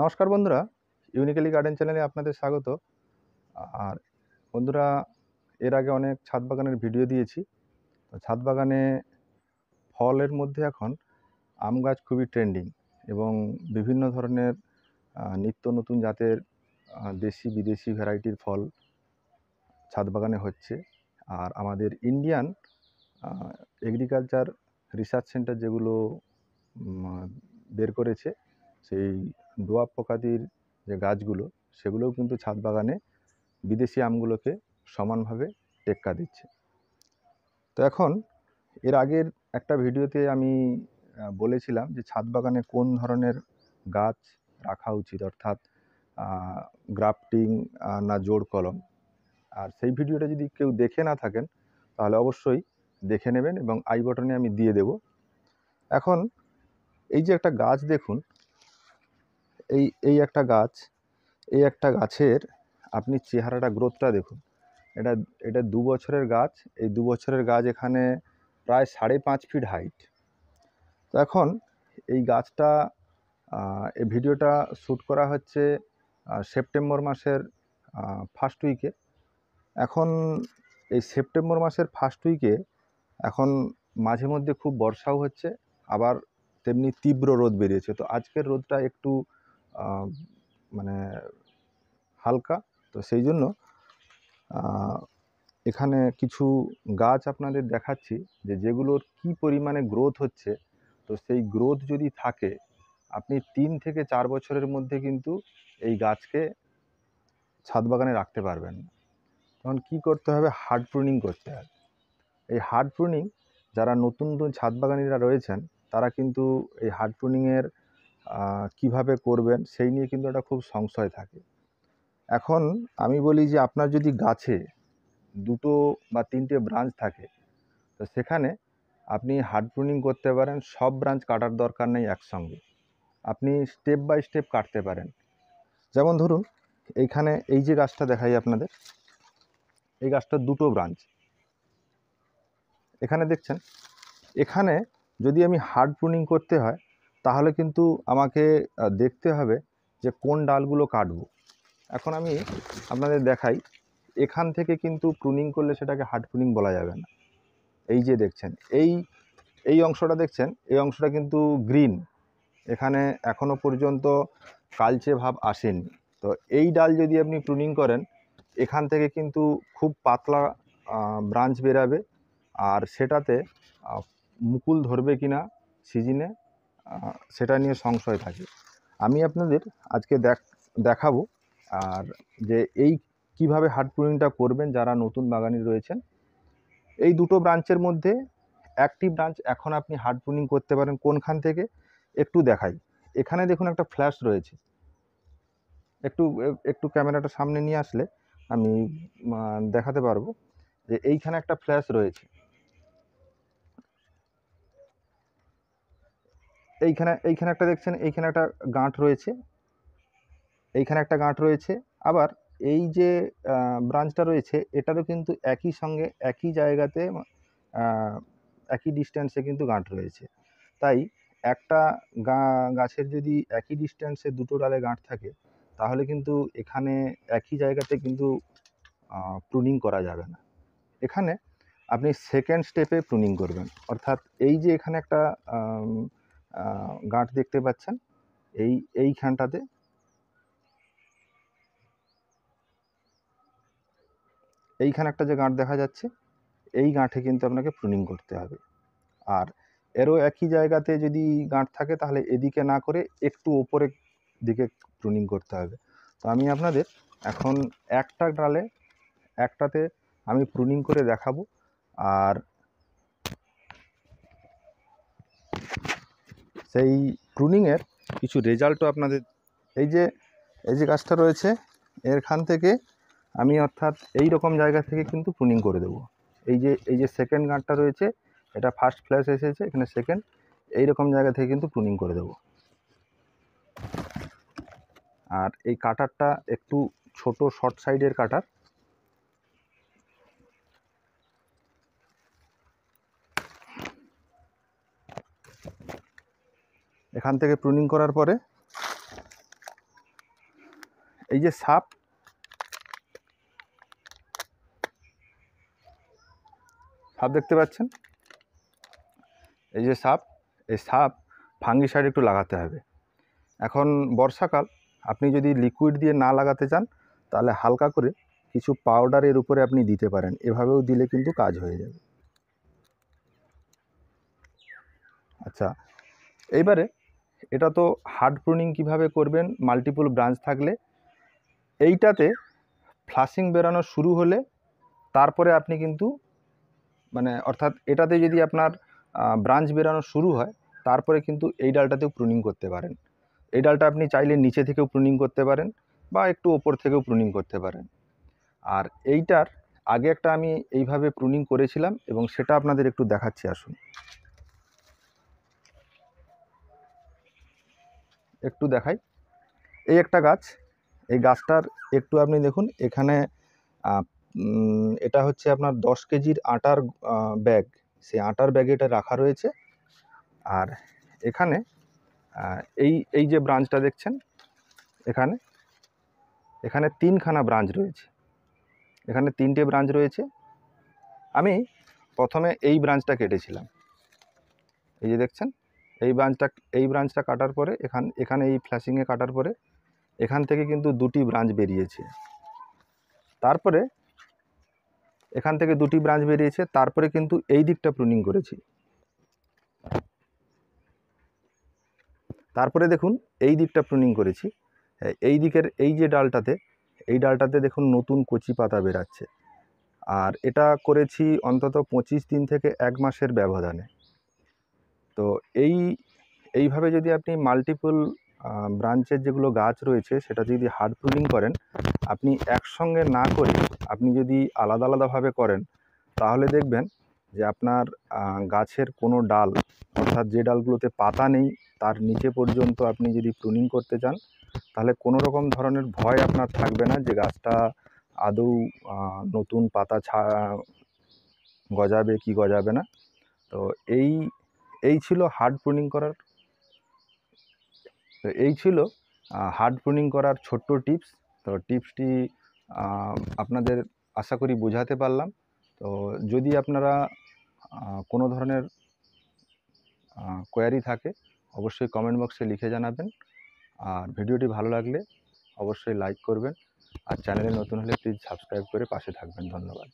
নমস্কার বন্ধুরা ইউনিক্যালি গার্ডেন চ্যানেলে আপনাদের স্বাগত আর বন্ধুরা এর আগে অনেক ছাদ বাগানের ভিডিও দিয়েছি তো ছাদ বাগানে ফলের মধ্যে এখন আম গাছ খুবই ট্রেন্ডিং এবং বিভিন্ন ধরনের নিত্য নতুন জাতের দেশি বিদেশি ভ্যারাইটির ফল ছাদ বাগানে হচ্ছে আর আমাদের ইন্ডিয়ান এগ্রিকালচার রিসার্চ সেন্টার যেগুলো বের করেছে সেই দোয়া পোকাদির যে গাছগুলো সেগুলোও কিন্তু ছাদ বাগানে বিদেশি আমগুলোকে সমানভাবে টেক্কা দিচ্ছে তো এখন এর আগের একটা ভিডিওতে আমি বলেছিলাম যে ছাদ বাগানে কোন ধরনের গাছ রাখা উচিত অর্থাৎ গ্রাফটিং না জোর কলম আর সেই ভিডিওটা যদি কেউ দেখে না থাকেন তাহলে অবশ্যই দেখে নেবেন এবং আই বটনে আমি দিয়ে দেব এখন এই যে একটা গাছ দেখুন এই এই একটা গাছ এই একটা গাছের আপনি চেহারাটা গ্রোথটা দেখুন এটা এটা দু বছরের গাছ এই দু বছরের গাছ এখানে প্রায় সাড়ে পাঁচ ফিট হাইট তো এখন এই গাছটা এই ভিডিওটা শ্যুট করা হচ্ছে সেপ্টেম্বর মাসের ফার্স্ট উইকে এখন এই সেপ্টেম্বর মাসের ফার্স্ট উইকে এখন মাঝে মধ্যে খুব বর্ষাও হচ্ছে আবার তেমনি তীব্র রোদ বেরিয়েছে তো আজকের রোদটা একটু মানে হালকা তো সেই জন্য এখানে কিছু গাছ আপনাদের দেখাচ্ছি যে যেগুলোর কি পরিমাণে গ্রোথ হচ্ছে তো সেই গ্রোথ যদি থাকে আপনি তিন থেকে চার বছরের মধ্যে কিন্তু এই গাছকে ছাদ বাগানে রাখতে পারবেন তখন কি করতে হবে হার্ড প্রুনিং করতে হবে এই হার্ড প্রুনিং যারা নতুন নতুন ছাদ বাগানিরা রয়েছেন তারা কিন্তু এই হার্ড প্রুনিংয়ের কিভাবে করবেন সেই নিয়ে কিন্তু একটা খুব সংশয় থাকে এখন আমি বলি যে আপনার যদি গাছে দুটো বা তিনটে ব্রাঞ্চ থাকে তো সেখানে আপনি হার্ড প্রুনিং করতে পারেন সব ব্রাঞ্চ কাটার দরকার নেই একসঙ্গে আপনি স্টেপ বাই স্টেপ কাটতে পারেন যেমন ধরুন এইখানে এই যে গাছটা দেখাই আপনাদের এই গাছটার দুটো ব্রাঞ্চ এখানে দেখছেন এখানে যদি আমি হার্ড প্রুনিং করতে হয় তাহলে কিন্তু আমাকে দেখতে হবে যে কোন ডালগুলো কাটবো এখন আমি আপনাদের দেখাই এখান থেকে কিন্তু প্রুনিং করলে সেটাকে হার্ড প্রুনিং বলা যাবে না এই যে দেখছেন এই এই অংশটা দেখছেন এই অংশটা কিন্তু গ্রিন এখানে এখনও পর্যন্ত কালচে ভাব আসেনি তো এই ডাল যদি আপনি প্রুনিং করেন এখান থেকে কিন্তু খুব পাতলা ব্রাঞ্চ বেরাবে আর সেটাতে মুকুল ধরবে কিনা সিজনে সেটা নিয়ে সংশয় থাকে আমি আপনাদের আজকে দেখ দেখাবো আর যে এই কিভাবে হার্ড প্রুনিংটা করবেন যারা নতুন বাগানি রয়েছেন এই দুটো ব্রাঞ্চের মধ্যে একটি ব্রাঞ্চ এখন আপনি হার্ড প্রুনিং করতে পারেন কোনখান থেকে একটু দেখাই এখানে দেখুন একটা ফ্ল্যাশ রয়েছে একটু একটু ক্যামেরাটা সামনে নিয়ে আসলে আমি দেখাতে পারবো যে এইখানে একটা ফ্ল্যাশ রয়েছে এইখানে এইখানে একটা দেখছেন এইখানে একটা গাঁট রয়েছে এইখানে একটা গাঁট রয়েছে আবার এই যে ব্রাঞ্চটা রয়েছে এটারও কিন্তু একই সঙ্গে একই জায়গাতে একই ডিস্ট্যান্সে কিন্তু গাঁট রয়েছে তাই একটা গাছের যদি একই ডিস্ট্যান্সে দুটো ডালে গাঁট থাকে তাহলে কিন্তু এখানে একই জায়গাতে কিন্তু প্রুনিং করা যাবে না এখানে আপনি সেকেন্ড স্টেপে প্রুনিং করবেন অর্থাৎ এই যে এখানে একটা গাঁট দেখতে পাচ্ছেন এই এইখানটাতে এইখানে একটা যে গাঁট দেখা যাচ্ছে এই গাঁটে কিন্তু আপনাকে প্রুনিং করতে হবে আর এরও একই জায়গাতে যদি গাঁট থাকে তাহলে এদিকে না করে একটু ওপরে দিকে প্রুনিং করতে হবে তো আমি আপনাদের এখন একটা ডালে একটাতে আমি প্রুনিং করে দেখাবো আর সেই প্রুনিংয়ের কিছু রেজাল্টও আপনাদের এই যে এই যে গাছটা রয়েছে এরখান থেকে আমি অর্থাৎ এই রকম জায়গা থেকে কিন্তু প্রুনিং করে দেব এই যে এই যে সেকেন্ড গাঁটটা রয়েছে এটা ফার্স্ট ফ্ল্যাশ এসেছে এখানে সেকেন্ড এই রকম জায়গা থেকে কিন্তু প্রুনিং করে দেব আর এই কাটারটা একটু ছোট শর্ট সাইডের কাটার এখান থেকে প্রুনিং করার পরে এই যে সাপ সাপ দেখতে পাচ্ছেন এই যে সাপ এই সাপ ফাঙ্গি সাইড একটু লাগাতে হবে এখন বর্ষাকাল আপনি যদি লিকুইড দিয়ে না লাগাতে চান তাহলে হালকা করে কিছু পাউডার এর উপরে আপনি দিতে পারেন এভাবেও দিলে কিন্তু কাজ হয়ে যাবে আচ্ছা এইবারে এটা তো হার্ড প্রুনিং কিভাবে করবেন মাল্টিপল ব্রাঞ্চ থাকলে এইটাতে ফ্লাশিং বেরানো শুরু হলে তারপরে আপনি কিন্তু মানে অর্থাৎ এটাতে যদি আপনার ব্রাঞ্চ বেরানো শুরু হয় তারপরে কিন্তু এই ডালটাতেও প্রুনিং করতে পারেন এই ডালটা আপনি চাইলে নিচে থেকেও প্রুনিং করতে পারেন বা একটু ওপর থেকেও প্রুনিং করতে পারেন আর এইটার আগে একটা আমি এইভাবে প্রুনিং করেছিলাম এবং সেটা আপনাদের একটু দেখাচ্ছি আসুন একটু দেখাই এই একটা গাছ এই গাছটার একটু আপনি দেখুন এখানে এটা হচ্ছে আপনার দশ কেজির আটার ব্যাগ সেই আটার ব্যাগে এটা রাখা রয়েছে আর এখানে এই এই যে ব্রাঞ্চটা দেখছেন এখানে এখানে তিনখানা ব্রাঞ্চ রয়েছে এখানে তিনটে ব্রাঞ্চ রয়েছে আমি প্রথমে এই ব্রাঞ্চটা কেটেছিলাম এই যে দেখছেন এই ব্রাঞ্চটা এই ব্রাঞ্চটা কাটার পরে এখান এখানে এই ফ্ল্যাশিংয়ে কাটার পরে এখান থেকে কিন্তু দুটি ব্রাঞ্চ বেরিয়েছে তারপরে এখান থেকে দুটি ব্রাঞ্চ বেরিয়েছে তারপরে কিন্তু এই দিকটা প্রুনিং করেছি তারপরে দেখুন এই দিকটা প্রুনিং করেছি হ্যাঁ, এই দিকের এই যে ডালটাতে এই ডালটাতে দেখুন নতুন কচি পাতা বেরাচ্ছে আর এটা করেছি অন্তত পঁচিশ দিন থেকে এক মাসের ব্যবধানে তো এই এইভাবে যদি আপনি মাল্টিপল ব্রাঞ্চের যেগুলো গাছ রয়েছে সেটা যদি হার্ড প্রুনিং করেন আপনি একসঙ্গে না করে আপনি যদি আলাদা আলাদাভাবে করেন তাহলে দেখবেন যে আপনার গাছের কোনো ডাল অর্থাৎ যে ডালগুলোতে পাতা নেই তার নিচে পর্যন্ত আপনি যদি প্রুনিং করতে চান তাহলে কোনো রকম ধরনের ভয় আপনার থাকবে না যে গাছটা আদৌ নতুন পাতা ছা গজাবে কি গজাবে না তো এই এই ছিল হার্ড প্রুনিং করার তো এই ছিল হার্ড প্রুনিং করার ছোট্ট টিপস তো টিপসটি আপনাদের আশা করি বোঝাতে পারলাম তো যদি আপনারা কোনো ধরনের কোয়ারি থাকে অবশ্যই কমেন্ট বক্সে লিখে জানাবেন আর ভিডিওটি ভালো লাগলে অবশ্যই লাইক করবেন আর চ্যানেলে নতুন হলে প্লিজ সাবস্ক্রাইব করে পাশে থাকবেন ধন্যবাদ